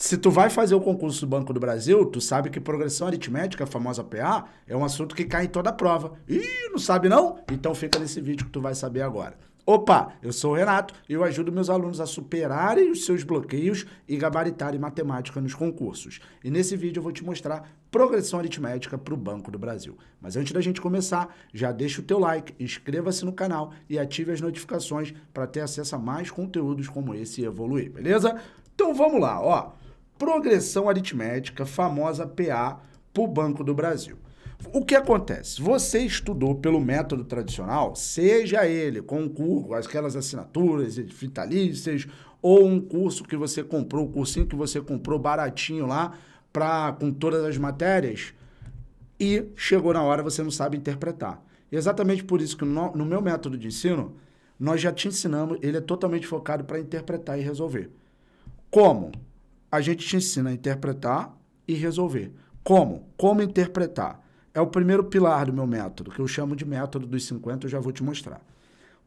Se tu vai fazer o concurso do Banco do Brasil, tu sabe que progressão aritmética, a famosa PA, é um assunto que cai em toda a prova. Ih, não sabe não? Então fica nesse vídeo que tu vai saber agora. Opa, eu sou o Renato e eu ajudo meus alunos a superarem os seus bloqueios e gabaritarem matemática nos concursos. E nesse vídeo eu vou te mostrar progressão aritmética para o Banco do Brasil. Mas antes da gente começar, já deixa o teu like, inscreva-se no canal e ative as notificações para ter acesso a mais conteúdos como esse e evoluir, beleza? Então vamos lá, ó progressão aritmética, famosa PA, para o Banco do Brasil. O que acontece? Você estudou pelo método tradicional, seja ele com curso, aquelas assinaturas vitalícias, ou um curso que você comprou, um cursinho que você comprou baratinho lá, pra, com todas as matérias, e chegou na hora você não sabe interpretar. E exatamente por isso que no, no meu método de ensino, nós já te ensinamos, ele é totalmente focado para interpretar e resolver. Como? a gente te ensina a interpretar e resolver. Como? Como interpretar? É o primeiro pilar do meu método, que eu chamo de método dos 50, eu já vou te mostrar.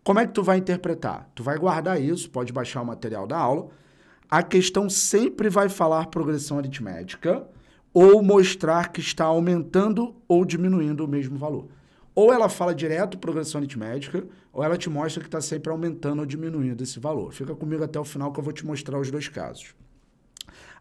Como é que tu vai interpretar? Tu vai guardar isso, pode baixar o material da aula. A questão sempre vai falar progressão aritmética ou mostrar que está aumentando ou diminuindo o mesmo valor. Ou ela fala direto progressão aritmética, ou ela te mostra que está sempre aumentando ou diminuindo esse valor. Fica comigo até o final que eu vou te mostrar os dois casos.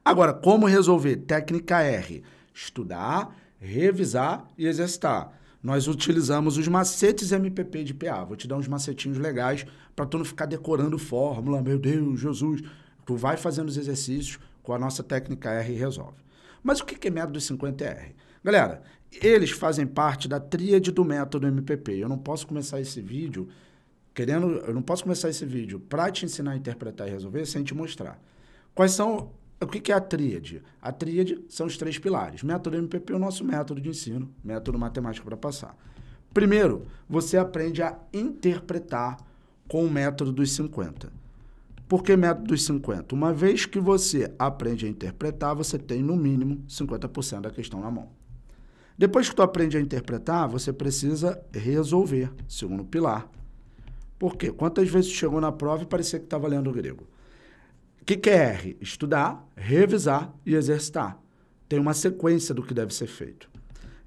Agora, como resolver? Técnica R: estudar, revisar e exercitar. Nós utilizamos os macetes MPP de PA. Vou te dar uns macetinhos legais para tu não ficar decorando fórmula, meu Deus, Jesus. Tu vai fazendo os exercícios com a nossa técnica R e resolve. Mas o que é método 50R? Galera, eles fazem parte da tríade do método MPP. Eu não posso começar esse vídeo querendo, eu não posso começar esse vídeo para te ensinar a interpretar e resolver sem te mostrar. Quais são o que é a tríade? A tríade são os três pilares. Método MPP é o nosso método de ensino, método matemático para passar. Primeiro, você aprende a interpretar com o método dos 50. Por que método dos 50? Uma vez que você aprende a interpretar, você tem no mínimo 50% da questão na mão. Depois que tu aprende a interpretar, você precisa resolver, segundo pilar. Por quê? Quantas vezes chegou na prova e parecia que estava lendo grego? que, que é R? Estudar, revisar e exercitar. Tem uma sequência do que deve ser feito.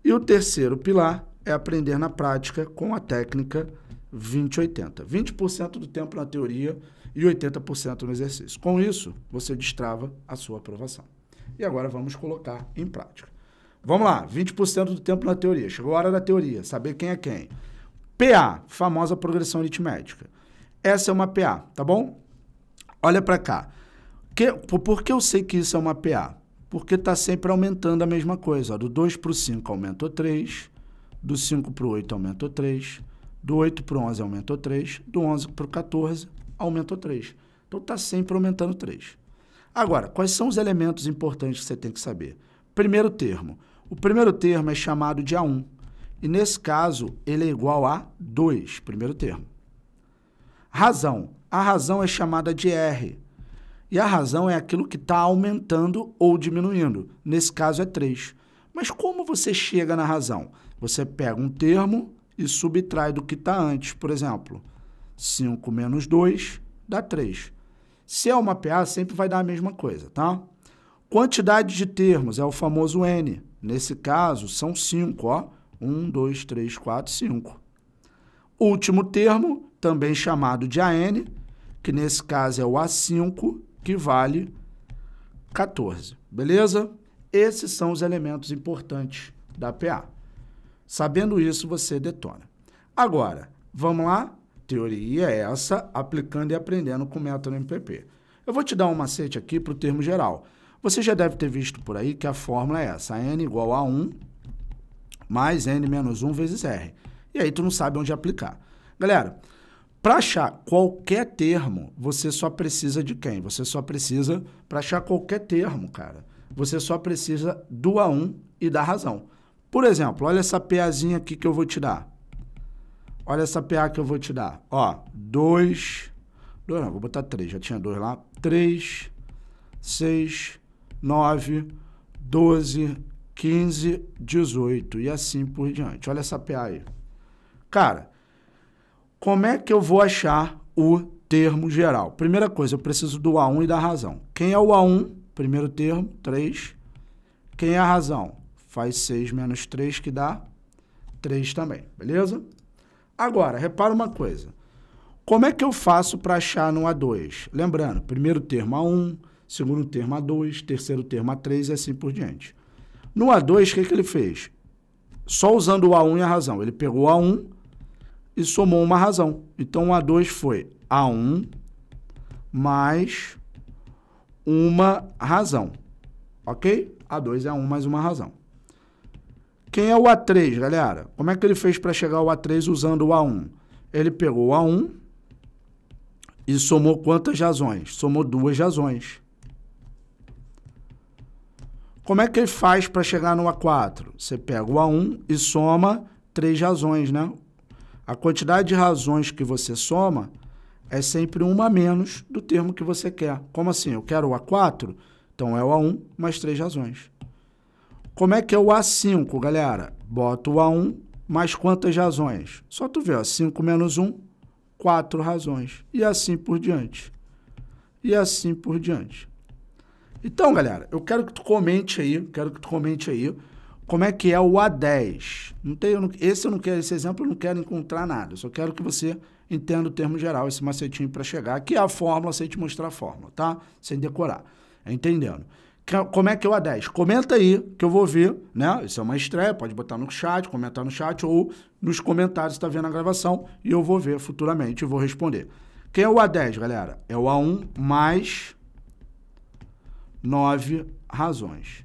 E o terceiro pilar é aprender na prática com a técnica 20-80. 20%, 20 do tempo na teoria e 80% no exercício. Com isso, você destrava a sua aprovação. E agora vamos colocar em prática. Vamos lá, 20% do tempo na teoria. Chegou a hora da teoria, saber quem é quem. PA, famosa progressão aritmética. Essa é uma PA, tá bom? Olha para cá. Que, por que eu sei que isso é uma PA? Porque está sempre aumentando a mesma coisa. Ó. Do 2 para o 5 aumentou 3, do 5 para o 8 aumentou 3, do 8 para o 11 aumentou 3, do 11 para o 14 aumentou 3. Então está sempre aumentando 3. Agora, quais são os elementos importantes que você tem que saber? Primeiro termo. O primeiro termo é chamado de A1. E nesse caso, ele é igual a 2, primeiro termo. Razão. A razão é chamada de R. E a razão é aquilo que está aumentando ou diminuindo. Nesse caso é 3. Mas como você chega na razão? Você pega um termo e subtrai do que está antes. Por exemplo, 5 menos 2 dá 3. Se é uma PA, sempre vai dar a mesma coisa, tá? Quantidade de termos é o famoso N. Nesse caso, são 5, ó. 1, 2, 3, 4, 5. Último termo, também chamado de AN, que nesse caso é o A5, que vale 14. Beleza? Esses são os elementos importantes da PA. Sabendo isso, você detona. Agora, vamos lá? Teoria é essa, aplicando e aprendendo com o método MPP. Eu vou te dar um macete aqui para o termo geral. Você já deve ter visto por aí que a fórmula é essa, n igual a 1 mais n menos 1 vezes r. E aí tu não sabe onde aplicar. Galera, para achar qualquer termo, você só precisa de quem? Você só precisa, para achar qualquer termo, cara, você só precisa do A1 e da razão. Por exemplo, olha essa PAzinha aqui que eu vou te dar. Olha essa PA que eu vou te dar. Ó, 2, vou botar 3, já tinha 2 lá. 3, 6, 9, 12, 15, 18 e assim por diante. Olha essa PA aí. Cara, como é que eu vou achar o termo geral? Primeira coisa, eu preciso do A1 e da razão. Quem é o A1? Primeiro termo, 3. Quem é a razão? Faz 6 menos 3, que dá 3 também, beleza? Agora, repara uma coisa. Como é que eu faço para achar no A2? Lembrando, primeiro termo A1, segundo termo A2, terceiro termo A3 e assim por diante. No A2, o que, que ele fez? Só usando o A1 e a razão. Ele pegou o A1 e somou uma razão. Então, A2 foi A1 mais uma razão, ok? A2 é A1 mais uma razão. Quem é o A3, galera? Como é que ele fez para chegar ao A3 usando o A1? Ele pegou o A1 e somou quantas razões? Somou duas razões. Como é que ele faz para chegar no A4? Você pega o A1 e soma três razões, né? A quantidade de razões que você soma é sempre uma menos do termo que você quer. Como assim? Eu quero o A4? Então é o A1 mais três razões. Como é que é o A5, galera? Bota o A1 mais quantas razões? Só tu vê, ó, 5 menos 1, 4 razões. E assim por diante. E assim por diante. Então, galera, eu quero que tu comente aí, quero que tu comente aí como é que é o A10. Não tem, eu não, esse eu não quero, esse exemplo eu não quero encontrar nada. Eu só quero que você entenda o termo geral, esse macetinho para chegar, que é a fórmula, sem te mostrar a fórmula, tá? Sem decorar. É entendendo. Como é que é o A10? Comenta aí, que eu vou ver, né? Isso é uma estreia, pode botar no chat, comentar no chat ou nos comentários, está vendo a gravação, e eu vou ver futuramente e vou responder. Quem é o A10, galera? É o A1 mais 9 razões.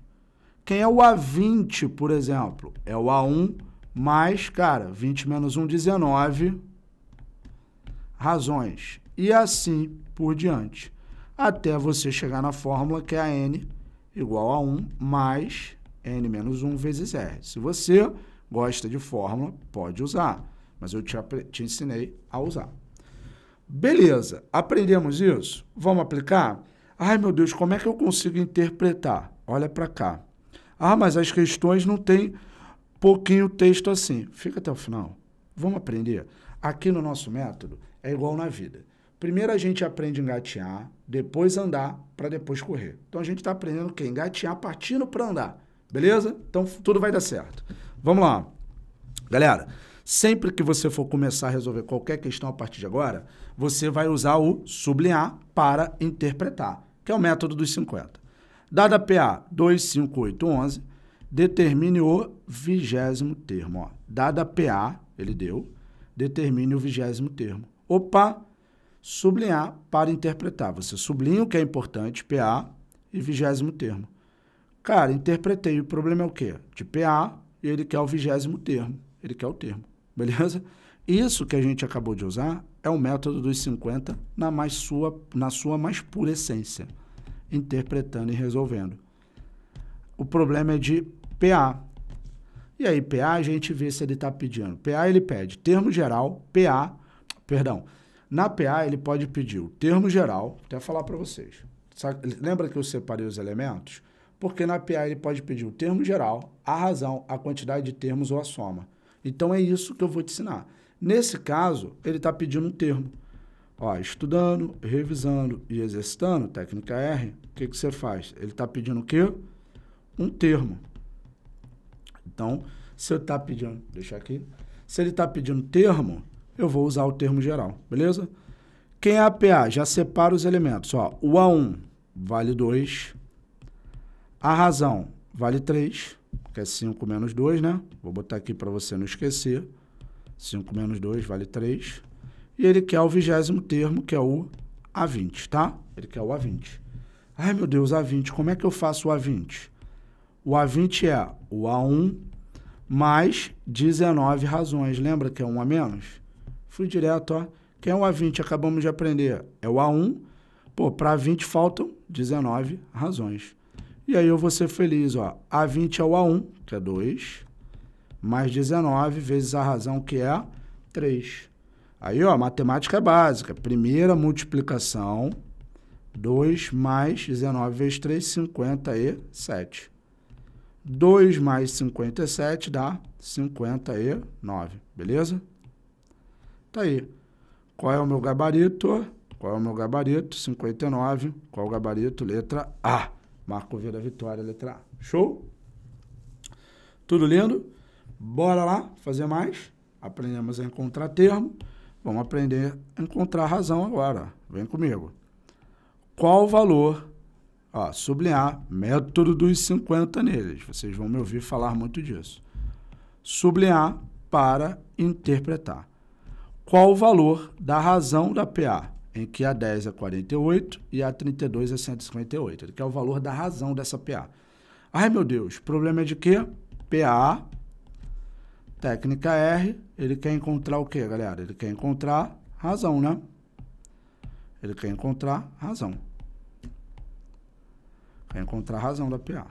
Quem é o A20, por exemplo? É o A1 mais, cara, 20 menos 1, 19 razões. E assim por diante. Até você chegar na fórmula que é a N igual a 1 mais N menos 1 vezes R. Se você gosta de fórmula, pode usar. Mas eu te, te ensinei a usar. Beleza, aprendemos isso? Vamos aplicar? Ai, meu Deus, como é que eu consigo interpretar? Olha para cá. Ah, mas as questões não tem pouquinho texto assim. Fica até o final. Vamos aprender. Aqui no nosso método é igual na vida. Primeiro a gente aprende a engatear, depois andar, para depois correr. Então a gente está aprendendo o quê? Engatear partindo para andar. Beleza? Então tudo vai dar certo. Vamos lá. Galera, sempre que você for começar a resolver qualquer questão a partir de agora, você vai usar o sublinhar para interpretar, que é o método dos 50. Dada a PA 25811, determine o vigésimo termo. Ó. Dada a PA, ele deu, determine o vigésimo termo. Opa, sublinhar para interpretar. Você sublinha o que é importante, PA, e vigésimo termo. Cara, interpretei. O problema é o quê? De PA, ele quer o vigésimo termo. Ele quer o termo, beleza? Isso que a gente acabou de usar é o método dos 50 na, mais sua, na sua mais pura essência interpretando e resolvendo. O problema é de PA. E aí, PA, a gente vê se ele está pedindo. PA, ele pede termo geral, PA, perdão. Na PA, ele pode pedir o termo geral, até falar para vocês. Sabe, lembra que eu separei os elementos? Porque na PA, ele pode pedir o termo geral, a razão, a quantidade de termos ou a soma. Então, é isso que eu vou te ensinar. Nesse caso, ele está pedindo um termo. Ó, estudando, revisando e exercitando, técnica R, o que, que você faz? Ele está pedindo o quê? Um termo. Então, se eu está pedindo, deixa aqui, se ele está pedindo termo, eu vou usar o termo geral, beleza? Quem é APA? Já separa os elementos. Ó, o A1 vale 2, a razão vale 3, que é 5 menos 2, né? Vou botar aqui para você não esquecer. 5 menos 2 vale 3 e ele quer o vigésimo termo, que é o A20, tá? Ele quer o A20. Ai, meu Deus, A20, como é que eu faço o A20? O A20 é o A1 mais 19 razões. Lembra que é um a menos? Fui direto, ó. Quem é o A20? Acabamos de aprender. É o A1. Pô, para 20 faltam 19 razões. E aí eu vou ser feliz, ó. A20 é o A1, que é 2, mais 19 vezes a razão, que é 3. Aí, ó, matemática é básica. Primeira multiplicação, 2 mais 19 vezes 3, 57. 2 mais 57 dá 59, beleza? Tá aí. Qual é o meu gabarito? Qual é o meu gabarito? 59. Qual o gabarito? Letra A. Marco Vila Vitória, letra A. Show? Tudo lindo? Bora lá fazer mais? Aprendemos a encontrar termo. Vamos aprender a encontrar a razão agora. Vem comigo. Qual o valor? Ó, sublinhar, método dos 50 neles. Vocês vão me ouvir falar muito disso. Sublinhar para interpretar. Qual o valor da razão da PA? Em que a 10 é 48 e a 32 é 158. Ele quer o valor da razão dessa PA. Ai, meu Deus, problema é de quê? PA Técnica R, ele quer encontrar o que, galera? Ele quer encontrar razão, né? Ele quer encontrar razão. Quer encontrar razão da PA.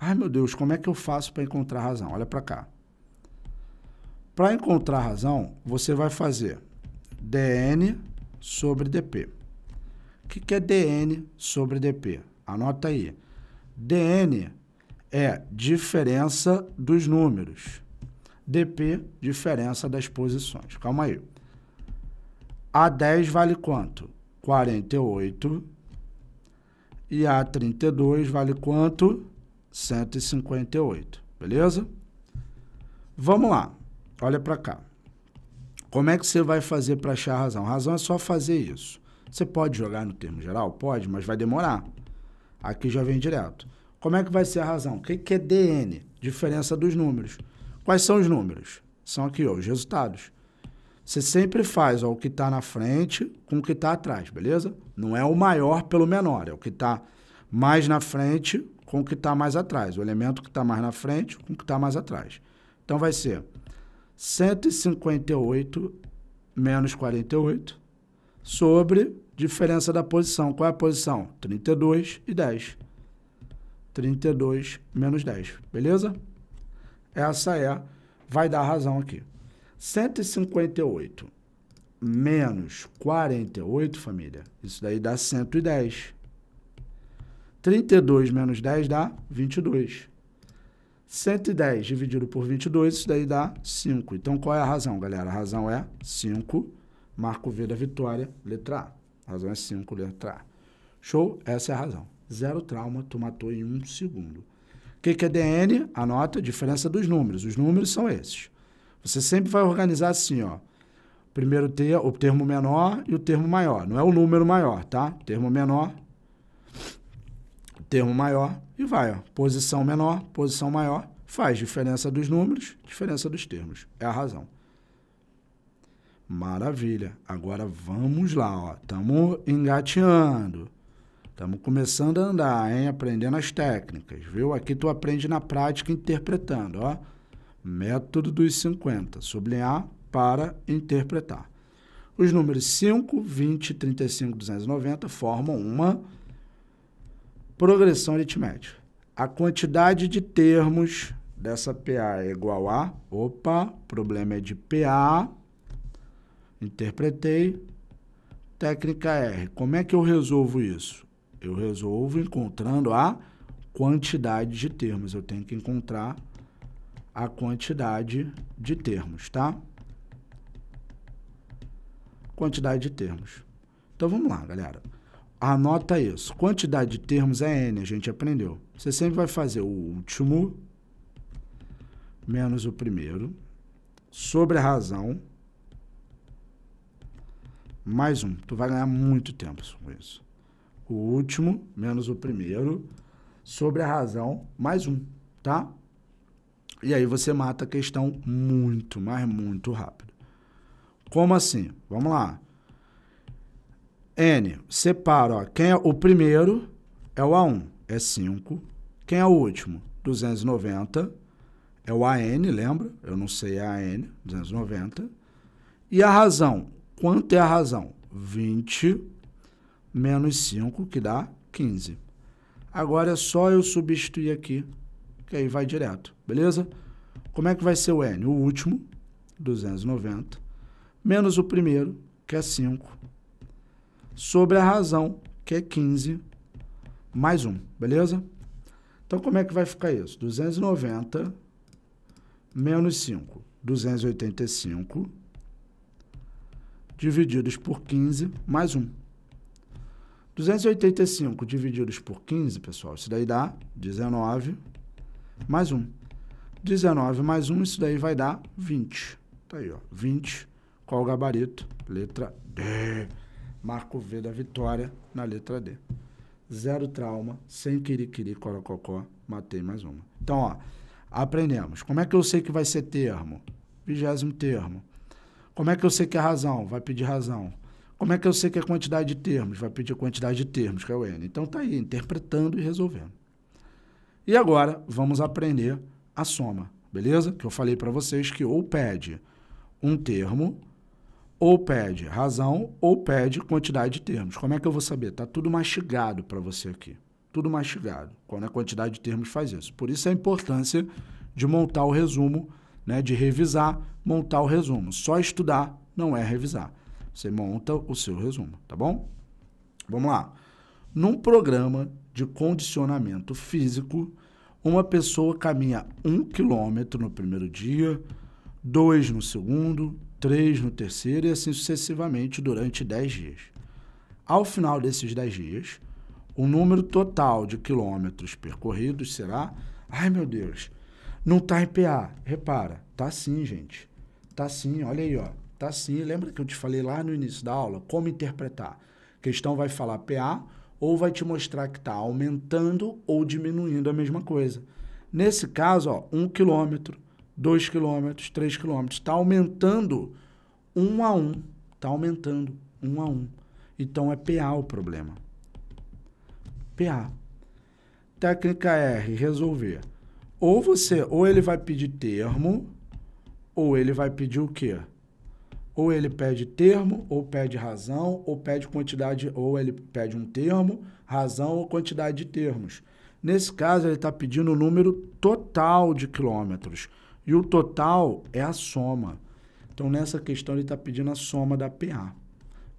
Ai, meu Deus, como é que eu faço para encontrar razão? Olha para cá. Para encontrar razão, você vai fazer dn sobre dp. O que, que é dn sobre dp? Anota aí. dn é diferença dos números. DP, diferença das posições. Calma aí. A10 vale quanto? 48. E A32 vale quanto? 158. Beleza? Vamos lá. Olha para cá. Como é que você vai fazer para achar a razão? A razão é só fazer isso. Você pode jogar no termo geral? Pode, mas vai demorar. Aqui já vem direto. Como é que vai ser a razão? O que é DN? Diferença dos números. Quais são os números? São aqui, ó, os resultados. Você sempre faz ó, o que está na frente com o que está atrás, beleza? Não é o maior pelo menor, é o que está mais na frente com o que está mais atrás. O elemento que está mais na frente com o que está mais atrás. Então vai ser 158 menos 48 sobre diferença da posição. Qual é a posição? 32 e 10. 32 menos 10, beleza? Essa é, vai dar razão aqui. 158 menos 48, família, isso daí dá 110. 32 menos 10 dá 22. 110 dividido por 22, isso daí dá 5. Então, qual é a razão, galera? A razão é 5. Marco V da vitória, letra A. A razão é 5, letra A. Show? Essa é a razão. Zero trauma, tu matou em um segundo que, que é DN? Anota a diferença dos números. Os números são esses. Você sempre vai organizar assim, ó. Primeiro ter, o termo menor e o termo maior. Não é o número maior, tá? Termo menor, termo maior e vai, ó. Posição menor, posição maior, faz diferença dos números, diferença dos termos. É a razão. Maravilha. Agora vamos lá, ó. Estamos engateando. Estamos começando a andar, hein? Aprendendo as técnicas, viu? Aqui tu aprende na prática interpretando, ó. Método dos 50, sublinhar para interpretar. Os números 5, 20, 35, 290 formam uma progressão aritmética. A quantidade de termos dessa PA é igual a, opa, problema é de PA, interpretei, técnica R. Como é que eu resolvo isso? Eu resolvo encontrando a quantidade de termos. Eu tenho que encontrar a quantidade de termos, tá? Quantidade de termos. Então vamos lá, galera. Anota isso. Quantidade de termos é n, a gente aprendeu. Você sempre vai fazer o último menos o primeiro sobre a razão mais um. Tu vai ganhar muito tempo com isso o último menos o primeiro, sobre a razão mais um, tá? E aí você mata a questão muito, mas muito rápido. Como assim? Vamos lá. N, separa, ó, quem é o primeiro é o A1, é 5. Quem é o último? 290. É o AN, lembra? Eu não sei é a AN, 290. E a razão? Quanto é a razão? 20 menos 5, que dá 15. Agora é só eu substituir aqui, que aí vai direto, beleza? Como é que vai ser o N? O último, 290, menos o primeiro, que é 5, sobre a razão, que é 15, mais 1, beleza? Então, como é que vai ficar isso? 290 menos 5, 285, divididos por 15, mais 1. 285 divididos por 15, pessoal, isso daí dá 19 mais 1. 19 mais 1, isso daí vai dar 20. Tá aí, ó. 20. Qual o gabarito? Letra D. Marco V da vitória na letra D. Zero trauma, sem querer quiriquiri, corococó, matei mais uma. Então, ó, aprendemos. Como é que eu sei que vai ser termo? Vigésimo termo. Como é que eu sei que é razão? Vai pedir razão. Como é que eu sei que é quantidade de termos? Vai pedir quantidade de termos, que é o N. Então tá aí, interpretando e resolvendo. E agora vamos aprender a soma, beleza? Que eu falei para vocês que ou pede um termo, ou pede razão, ou pede quantidade de termos. Como é que eu vou saber? Tá tudo mastigado para você aqui. Tudo mastigado. Quando é a quantidade de termos faz isso. Por isso a importância de montar o resumo, né? de revisar, montar o resumo. Só estudar não é revisar. Você monta o seu resumo, tá bom? Vamos lá. Num programa de condicionamento físico, uma pessoa caminha um quilômetro no primeiro dia, dois no segundo, três no terceiro e assim sucessivamente durante dez dias. Ao final desses dez dias, o número total de quilômetros percorridos será. Ai meu Deus, não está em PA. Repara, tá sim, gente. Tá sim, olha aí, ó interpretar sim. Lembra que eu te falei lá no início da aula? Como interpretar? A questão vai falar PA ou vai te mostrar que está aumentando ou diminuindo a mesma coisa. Nesse caso, ó, 1 um quilômetro, 2 quilômetros, 3 quilômetros. Está aumentando um a um. Está aumentando um a um. Então é PA o problema. PA. Técnica R, resolver. Ou você, ou ele vai pedir termo, ou ele vai pedir o quê? ou ele pede termo, ou pede razão, ou pede quantidade, ou ele pede um termo, razão ou quantidade de termos. Nesse caso, ele está pedindo o número total de quilômetros. E o total é a soma. Então, nessa questão, ele está pedindo a soma da PA.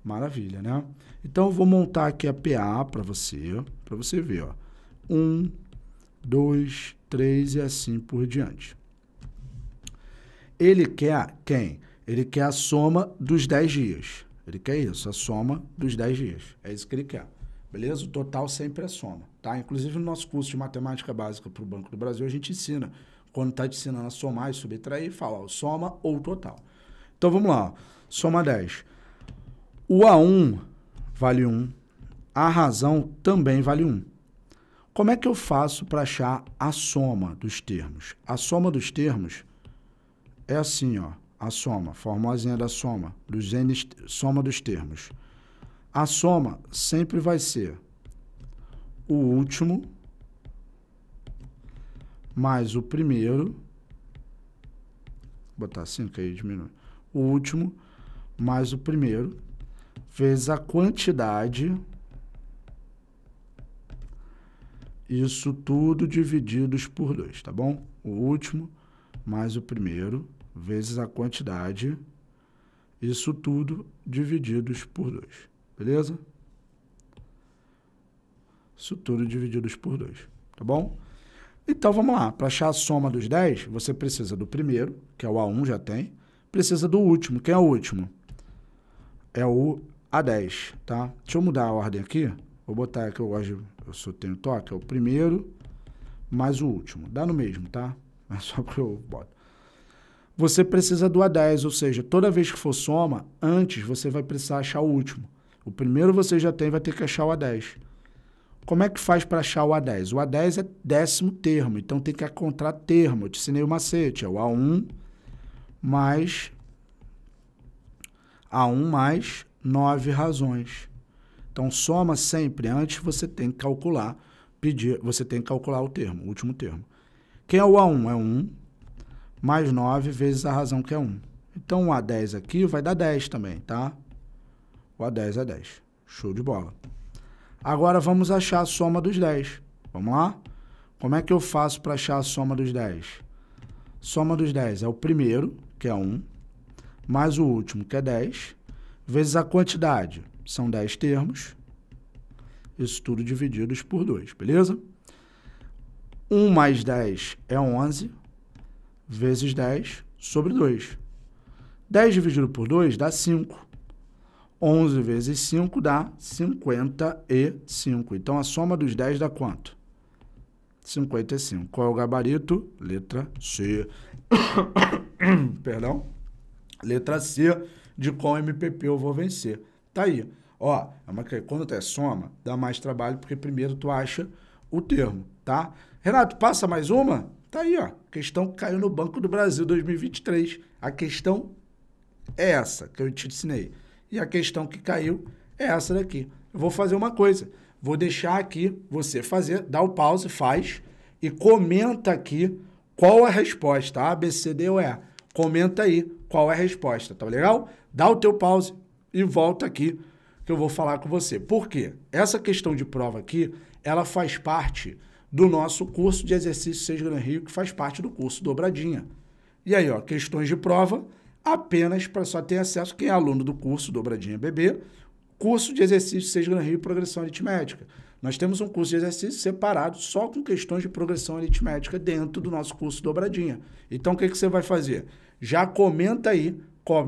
Maravilha, né? Então, eu vou montar aqui a PA para você, para você ver. Ó. 1, 2, 3 e assim por diante. Ele quer quem? Ele quer a soma dos 10 dias. Ele quer isso, a soma dos 10 dias. É isso que ele quer. Beleza? O total sempre é soma, tá? Inclusive no nosso curso de matemática básica para o Banco do Brasil, a gente ensina. Quando está te ensinando a somar e subtrair, fala ó, soma ou total. Então vamos lá. Ó. Soma 10. O A1 vale 1. A razão também vale 1. Como é que eu faço para achar a soma dos termos? A soma dos termos é assim, ó a soma, formosinha da soma, dos n soma dos termos. A soma sempre vai ser o último mais o primeiro, vou botar que aí, diminui, o último mais o primeiro, vezes a quantidade, isso tudo divididos por 2, tá bom? O último mais o primeiro, vezes a quantidade, isso tudo divididos por 2, beleza? Isso tudo divididos por 2, tá bom? Então vamos lá, para achar a soma dos 10, você precisa do primeiro, que é o A1, já tem, precisa do último, quem é o último? É o A10, tá? Deixa eu mudar a ordem aqui, vou botar aqui, eu gosto, de, eu só tenho toque, é o primeiro mais o último, dá no mesmo, tá? É só porque eu boto você precisa do A10, ou seja, toda vez que for soma, antes você vai precisar achar o último. O primeiro você já tem, vai ter que achar o A10. Como é que faz para achar o A10? O A10 é décimo termo, então tem que encontrar termo. Eu te ensinei o macete, é o A1 mais A1 mais 9 razões. Então soma sempre, antes você tem que calcular, pedir, você tem que calcular o termo, o último termo. Quem é o A1? É 1 mais 9 vezes a razão que é 1. Então, o A10 aqui vai dar 10 também, tá? O A10 é 10. Show de bola. Agora, vamos achar a soma dos 10. Vamos lá? Como é que eu faço para achar a soma dos 10? Soma dos 10 é o primeiro, que é 1, mais o último, que é 10, vezes a quantidade, são 10 termos, isso tudo divididos por 2, beleza? 1 mais 10 é 11, vezes 10 sobre 2. 10 dividido por 2 dá 5. 11 vezes 5 dá 55. Então, a soma dos 10 dá quanto? 55. Qual é o gabarito? Letra C. Perdão? Letra C de qual MPP eu vou vencer. Tá aí. Ó, é quando tu é soma, dá mais trabalho, porque primeiro tu acha o termo, tá? Renato, passa mais uma? Tá aí, ó. questão caiu no Banco do Brasil 2023. A questão é essa que eu te ensinei. E a questão que caiu é essa daqui. Eu vou fazer uma coisa. Vou deixar aqui você fazer, dá o pause, faz e comenta aqui qual é a resposta. A, B, C, D ou E. Comenta aí qual é a resposta, tá legal? Dá o teu pause e volta aqui que eu vou falar com você. Por quê? Essa questão de prova aqui, ela faz parte do nosso curso de exercício Seis Gran Rio, que faz parte do curso Dobradinha. E aí, ó, questões de prova apenas para só ter acesso quem é aluno do curso Dobradinha BB, curso de exercício Seis Gran Rio e progressão aritmética. Nós temos um curso de exercício separado só com questões de progressão aritmética dentro do nosso curso Dobradinha. Então, o que, que você vai fazer? Já comenta aí,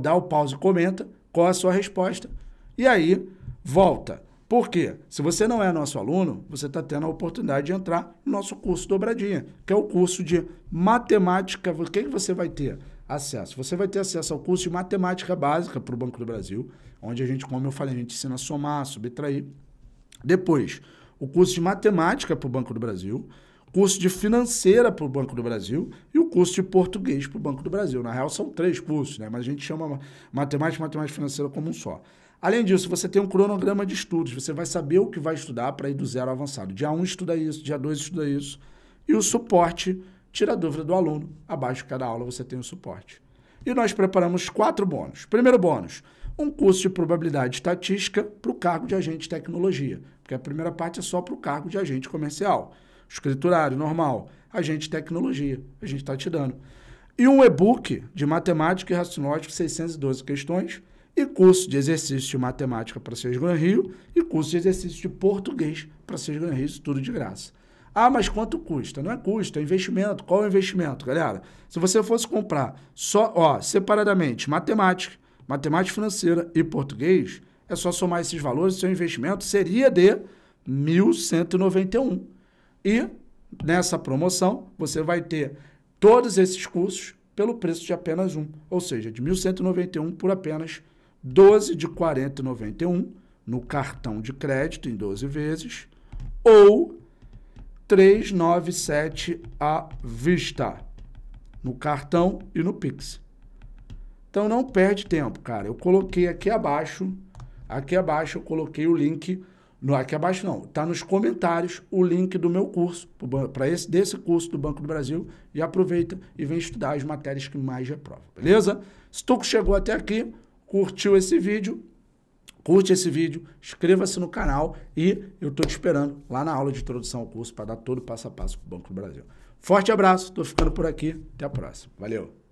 dá o pause e comenta qual é a sua resposta. E aí, volta. Por quê? Se você não é nosso aluno, você está tendo a oportunidade de entrar no nosso curso Dobradinha, que é o curso de matemática. O que, que você vai ter? Acesso. Você vai ter acesso ao curso de matemática básica para o Banco do Brasil, onde a gente, como eu falei, a gente ensina a somar, subtrair. Depois, o curso de matemática para o Banco do Brasil, curso de financeira para o Banco do Brasil e o curso de português para o Banco do Brasil. Na real, são três cursos, né? mas a gente chama matemática e matemática financeira como um só. Além disso, você tem um cronograma de estudos, você vai saber o que vai estudar para ir do zero ao avançado. Dia 1 um estuda isso, dia 2 estuda isso. E o suporte tira a dúvida do aluno. Abaixo de cada aula você tem o suporte. E nós preparamos quatro bônus. Primeiro bônus, um curso de probabilidade estatística para o cargo de agente de tecnologia, porque a primeira parte é só para o cargo de agente comercial, escriturário, normal, agente de tecnologia, a gente está te dando. E um e-book de matemática e raciocínio 612 questões, e curso de exercício de matemática para Seis Gran Rio e curso de exercício de português para Seis Gran Rio, isso tudo de graça. Ah, mas quanto custa? Não é custo, é investimento. Qual é o investimento, galera? Se você fosse comprar só, ó, separadamente, matemática, matemática financeira e português, é só somar esses valores, seu investimento seria de 1.191. E nessa promoção, você vai ter todos esses cursos pelo preço de apenas um, ou seja, de 1.191 por apenas 12 de 40,91 no cartão de crédito em 12 vezes ou 397 à vista no cartão e no Pix. Então não perde tempo, cara. Eu coloquei aqui abaixo, aqui abaixo eu coloquei o link no, aqui abaixo não, tá nos comentários o link do meu curso, para esse desse curso do Banco do Brasil e aproveita e vem estudar as matérias que mais reprova, beleza? Se tu chegou até aqui, Curtiu esse vídeo? Curte esse vídeo, inscreva-se no canal e eu estou te esperando lá na aula de introdução ao curso para dar todo o passo a passo com o Banco do Brasil. Forte abraço, estou ficando por aqui, até a próxima. Valeu!